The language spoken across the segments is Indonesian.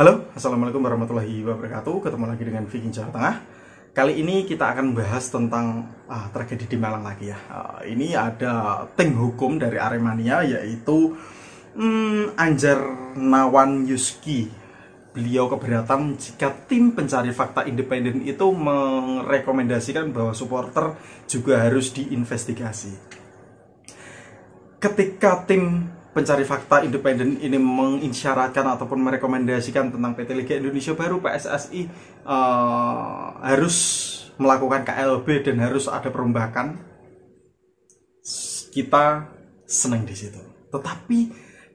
Halo, Assalamualaikum warahmatullahi wabarakatuh. Ketemu lagi dengan Viking Jawa Tengah. Kali ini kita akan membahas tentang ah, tragedi di Malang lagi ya. Uh, ini ada ting hukum dari Aremania yaitu hmm, Anjar Nawan Yuski. Beliau keberatan jika tim pencari fakta independen itu merekomendasikan bahwa supporter juga harus diinvestigasi. Ketika tim pencari fakta independen ini mengisyaratkan ataupun merekomendasikan tentang PT Liga Indonesia baru PSSI uh, eh, harus melakukan KLB dan harus ada perombakan kita senang di situ. Tetapi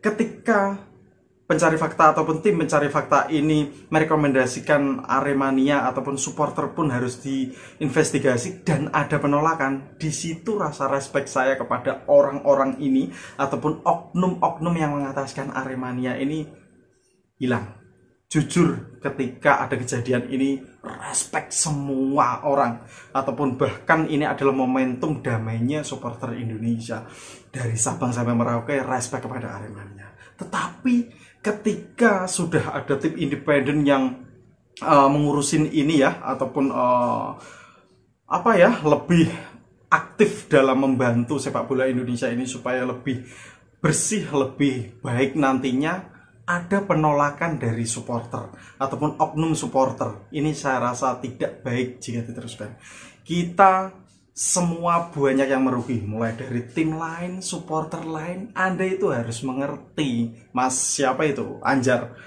ketika pencari fakta ataupun tim pencari fakta ini merekomendasikan Aremania ataupun supporter pun harus diinvestigasi dan ada penolakan di situ rasa respect saya kepada orang-orang ini ataupun oknum-oknum yang mengataskan Aremania ini hilang jujur ketika ada kejadian ini respect semua orang ataupun bahkan ini adalah momentum damainya supporter Indonesia dari Sabang sampai Merauke respect kepada Aremania tetapi ketika sudah ada tim independen yang uh, mengurusin ini ya ataupun uh, apa ya lebih aktif dalam membantu sepak bola Indonesia ini supaya lebih bersih lebih baik nantinya ada penolakan dari supporter ataupun oknum supporter ini saya rasa tidak baik jika diteruskan kita semua banyak yang merugi mulai dari tim lain supporter lain anda itu harus mengerti mas siapa itu Anjar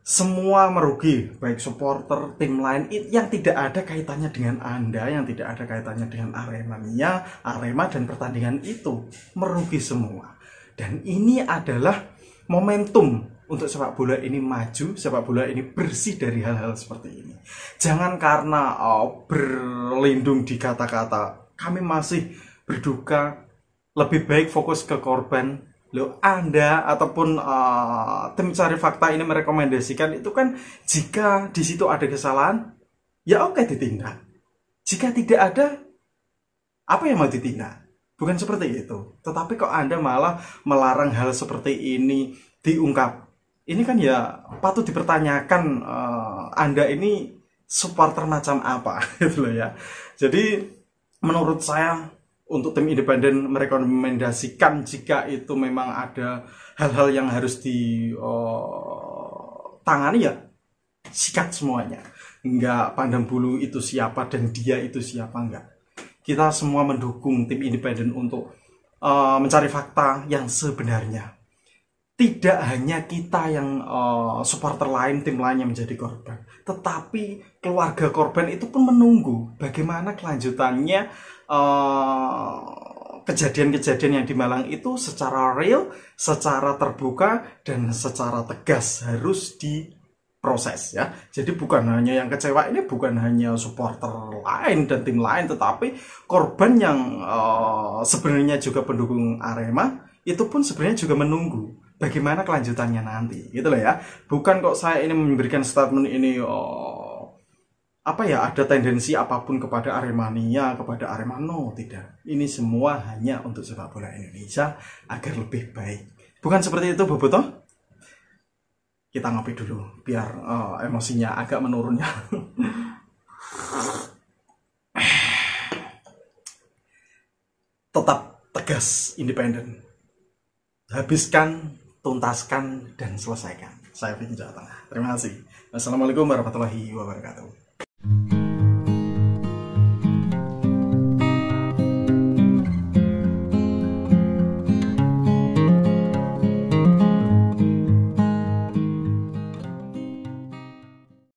semua merugi baik supporter tim lain yang tidak ada kaitannya dengan anda yang tidak ada kaitannya dengan Arema Arema dan pertandingan itu merugi semua dan ini adalah momentum untuk sepak bola ini maju, sepak bola ini bersih dari hal-hal seperti ini. Jangan karena oh, berlindung di kata-kata, kami masih berduka, lebih baik fokus ke korban. Loh, Anda ataupun uh, tim cari fakta ini merekomendasikan itu kan jika di situ ada kesalahan, ya oke okay, ditindak. Jika tidak ada, apa yang mau ditindak? Bukan seperti itu. Tetapi kok Anda malah melarang hal seperti ini diungkap ini kan ya patut dipertanyakan uh, Anda ini supporter macam apa gitu loh ya. Jadi menurut saya untuk tim independen merekomendasikan jika itu memang ada hal-hal yang harus ditangani eh, uh, ya sikat semuanya. Enggak pandang bulu itu siapa dan dia itu siapa enggak. Kita semua mendukung tim independen untuk uh, mencari fakta yang sebenarnya tidak hanya kita yang uh, supporter lain tim lain yang menjadi korban tetapi keluarga korban itu pun menunggu bagaimana kelanjutannya eh, kejadian-kejadian uh, yang di Malang itu secara real secara terbuka dan secara tegas harus diproses ya jadi bukan hanya yang kecewa ini bukan hanya supporter lain dan tim lain tetapi korban yang uh, sebenarnya juga pendukung Arema itu pun sebenarnya juga menunggu bagaimana kelanjutannya nanti gitu loh ya bukan kok saya ini memberikan statement ini oh, apa ya ada tendensi apapun kepada Aremania kepada Aremano tidak ini semua hanya untuk sepak bola Indonesia agar lebih baik bukan seperti itu Boboto kita ngopi dulu biar oh, emosinya agak menurunnya. tetap tegas independen habiskan tuntaskan dan selesaikan. Saya Vicky Jawa Tengah. Terima kasih. Assalamualaikum warahmatullahi wabarakatuh.